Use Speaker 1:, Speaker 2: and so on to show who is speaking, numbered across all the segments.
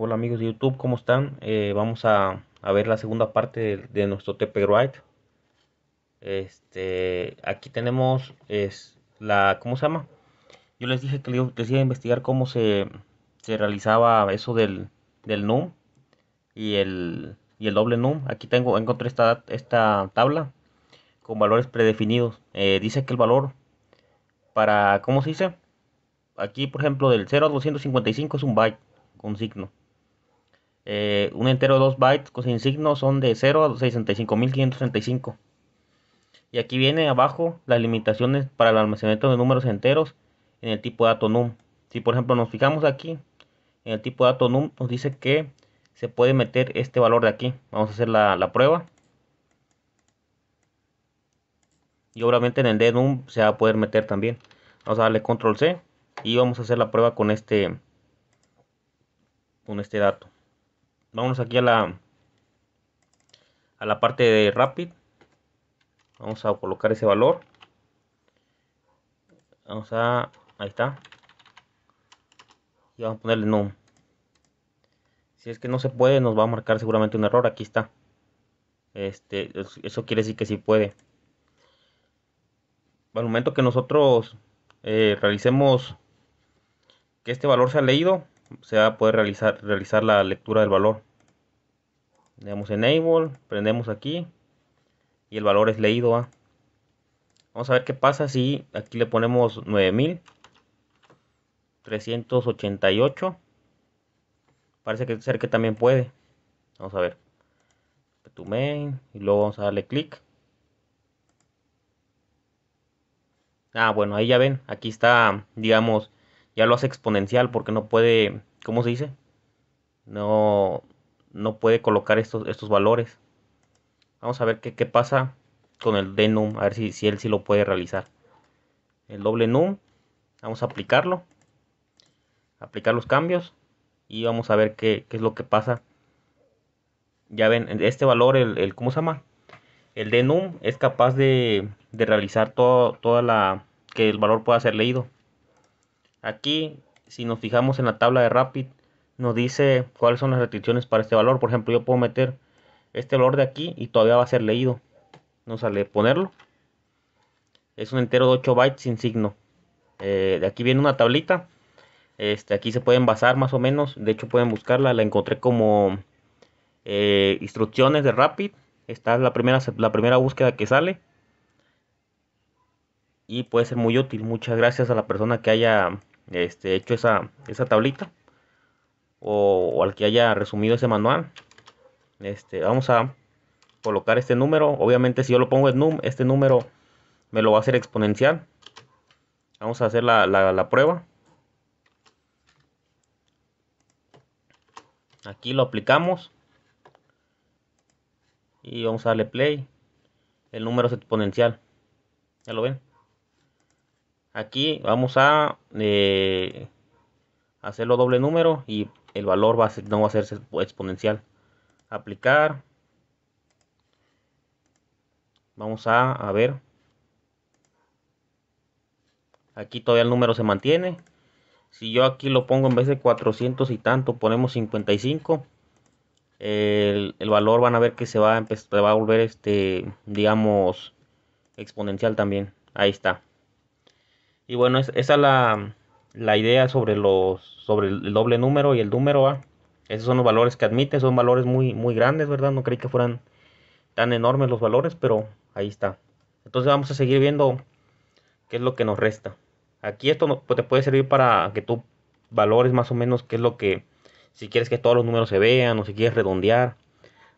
Speaker 1: Hola amigos de YouTube, ¿cómo están? Eh, vamos a, ver la segunda parte de, nuestro nuestro write Este, aquí tenemos es la, ¿cómo se llama? Yo les dije que les iba investigar cómo se, realizaba eso del, del NUM y el, el doble NUM. Aquí tengo, encontré esta, esta tabla con valores predefinidos. Eh, dice que el valor para, ¿cómo se dice? Aquí, por ejemplo, del 0 a 255 es un byte con signo. Eh, un entero de 2 bytes sin signo son de 0 a 65.535. Y aquí viene abajo las limitaciones para el almacenamiento de números enteros en el tipo de dato num. Si por ejemplo nos fijamos aquí, en el tipo de dato num nos dice que se puede meter este valor de aquí. Vamos a hacer la, la prueba. Y obviamente en el de num se va a poder meter también. Vamos a darle control C y vamos a hacer la prueba con este, con este dato. Vámonos aquí a la, a la parte de Rapid. Vamos a colocar ese valor. Vamos a... Ahí está. Y vamos a ponerle no. Si es que no se puede, nos va a marcar seguramente un error. Aquí está. Este, eso quiere decir que sí puede. Al momento que nosotros eh, realicemos que este valor sea leído, se va a poder realizar, realizar la lectura del valor. Le damos enable, prendemos aquí y el valor es leído. Vamos a ver qué pasa si aquí le ponemos 9388. Parece que ser que también puede. Vamos a ver. tu main y luego vamos a darle clic. Ah, bueno, ahí ya ven, aquí está, digamos, ya lo hace exponencial porque no puede, ¿cómo se dice? No, no puede colocar estos, estos valores. Vamos a ver qué, qué pasa con el denum, a ver si, él sí lo puede realizar. El doble num, vamos a aplicarlo, aplicar los cambios y vamos a ver qué, es lo que pasa. Ya ven, este valor, el, el ¿cómo se llama? El denum es capaz de, de realizar todo, toda la, que el valor pueda ser leído. Aquí, si nos fijamos en la tabla de Rapid, nos dice cuáles son las restricciones para este valor. Por ejemplo, yo puedo meter este valor de aquí y todavía va a ser leído. No sale ponerlo. Es un entero de 8 bytes sin signo. Eh, de aquí viene una tablita. Este, aquí se pueden basar más o menos. De hecho, pueden buscarla. La encontré como eh, instrucciones de Rapid. Esta es la primera, la primera búsqueda que sale. Y puede ser muy útil. Muchas gracias a la persona que haya este, hecho esa, esa tablita o, al que haya resumido ese manual. Este, vamos a colocar este número. Obviamente si yo lo pongo en num, este número me lo va a hacer exponencial. Vamos a hacer la, la prueba. Aquí lo aplicamos. Y vamos a darle play. El número es exponencial. ¿Ya lo ven? Aquí vamos a eh, hacerlo doble número y el valor va a ser, no va a ser exponencial. Aplicar. Vamos a, ver. Aquí todavía el número se mantiene. Si yo aquí lo pongo en vez de 400 y tanto, ponemos 55. El, el, valor van a ver que se va a, va a volver este digamos exponencial también ahí está y bueno, esa es la, la, idea sobre, los, sobre el doble número y el número A. Esos son los valores que admite, son valores muy, muy grandes, ¿verdad? No creí que fueran tan enormes los valores, pero ahí está. Entonces vamos a seguir viendo qué es lo que nos resta. Aquí esto pues, te puede servir para que tú valores más o menos qué es lo que, si quieres que todos los números se vean o si quieres redondear.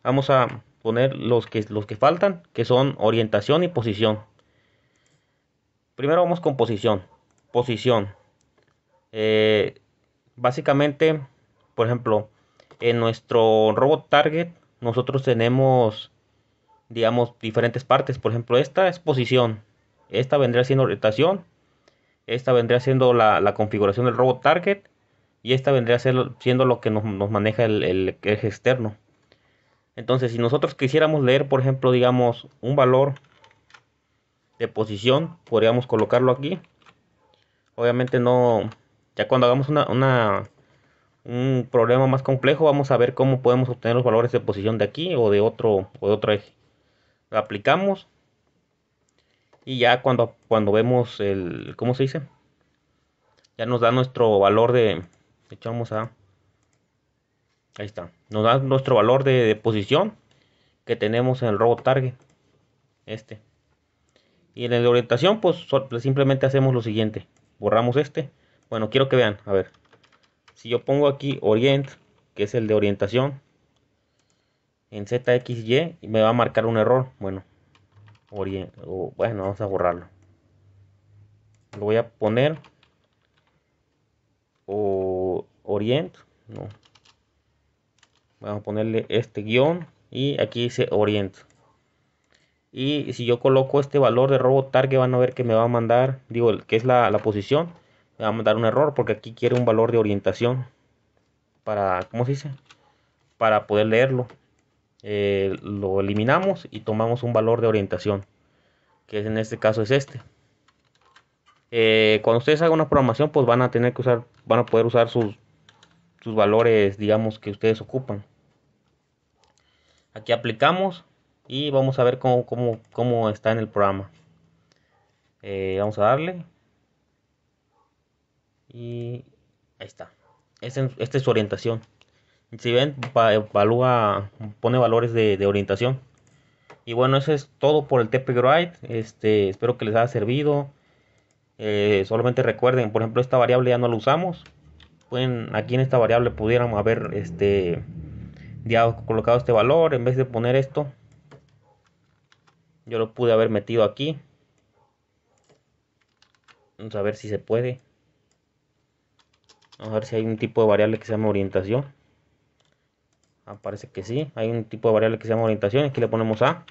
Speaker 1: Vamos a poner los que, los que faltan, que son orientación y posición. Primero vamos con posición. Posición. Eh, básicamente, por ejemplo, en nuestro robot target nosotros tenemos, digamos, diferentes partes. Por ejemplo, esta es posición. Esta vendría siendo orientación. Esta vendría siendo la, configuración del robot target. Y esta vendría siendo, lo que nos, maneja el eje externo. Entonces, si nosotros quisiéramos leer, por ejemplo, digamos, un valor de posición, podríamos colocarlo aquí. Obviamente no, ya cuando hagamos una, un problema más complejo, vamos a ver cómo podemos obtener los valores de posición de aquí o de otro, o de otro eje. Lo aplicamos y ya cuando, cuando vemos el, ¿cómo se dice? Ya nos da nuestro valor de, echamos a, ahí está, nos da nuestro valor de, posición que tenemos en el robot target, este. Y en de orientación, pues simplemente hacemos lo siguiente. Borramos este. Bueno, quiero que vean, a ver. Si yo pongo aquí orient, que es el de orientación, en ZXY, y me va a marcar un error. Bueno, bueno, vamos a borrarlo. Lo voy a poner o, orient, no. Vamos a ponerle este guión y aquí dice orient. Y si yo coloco este valor de robot target, van a ver que me va a mandar, digo, que es la, posición, me va a mandar un error porque aquí quiere un valor de orientación para, ¿cómo se dice? Para poder leerlo. Eh, lo eliminamos y tomamos un valor de orientación, que en este caso es este. Eh, cuando ustedes hagan una programación, pues van a tener que usar, van a poder usar sus, sus valores, digamos, que ustedes ocupan. Aquí aplicamos y vamos a ver cómo, está en el programa. Eh, vamos a darle. Y ahí está. Esta es su orientación. Si ven, evalúa, pone valores de, orientación. Y bueno, eso es todo por el TP Este, espero que les haya servido. Eh, solamente recuerden, por ejemplo, esta variable ya no la usamos. Pueden, aquí en esta variable pudiéramos haber este, colocado este valor en vez de poner esto yo lo pude haber metido aquí. Vamos a ver si se puede. Vamos a ver si hay un tipo de variable que se llama orientación. Aparece ah, parece que sí. Hay un tipo de variable que se llama orientación. Aquí le ponemos A.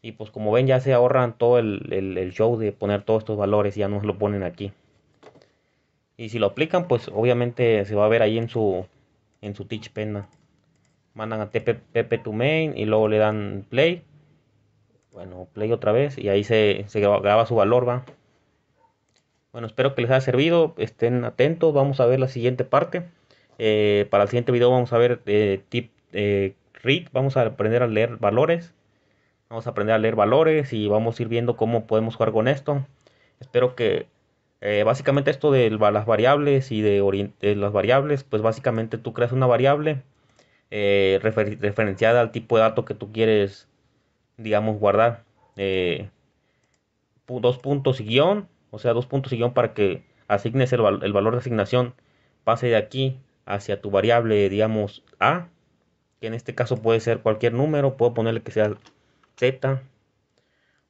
Speaker 1: Y pues como ven ya se ahorran todo el, show de poner todos estos valores. Y ya nos lo ponen aquí. Y si lo aplican pues obviamente se va a ver ahí en su, en su teach pena Mandan a tp to main y luego le dan play. Bueno, play otra vez y ahí se, se graba su valor, va. Bueno, espero que les haya servido, estén atentos, vamos a ver la siguiente parte. Eh, para el siguiente video vamos a ver eh, tip eh, read, vamos a aprender a leer valores. Vamos a aprender a leer valores y vamos a ir viendo cómo podemos jugar con esto. Espero que básicamente esto de las variables y de, las variables, pues básicamente tú creas una variable referenciada al tipo de dato que tú quieres digamos, guardar eh, dos puntos y guión, o sea, dos puntos y guión para que asignes el, valor de asignación, pase de aquí hacia tu variable, digamos, A, que en este caso puede ser cualquier número, puedo ponerle que sea Z,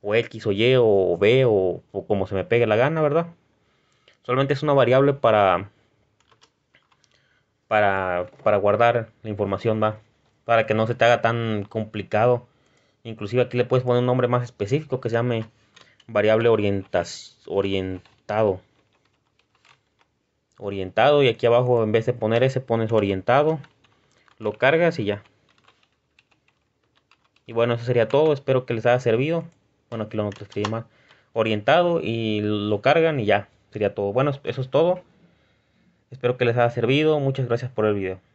Speaker 1: o X, o Y, o B, o, como se me pegue la gana, ¿verdad? Solamente es una variable para para, para, guardar la información, va. Para que no se te haga tan complicado Inclusive aquí le puedes poner un nombre más específico que se llame variable orientas, orientado. Orientado y aquí abajo en vez de poner ese pones orientado. Lo cargas y ya. Y bueno, eso sería todo. Espero que les haya servido. Bueno, aquí lo noto escribí mal. Orientado y lo cargan y ya. Sería todo. Bueno, eso es todo. Espero que les haya servido. Muchas gracias por el video.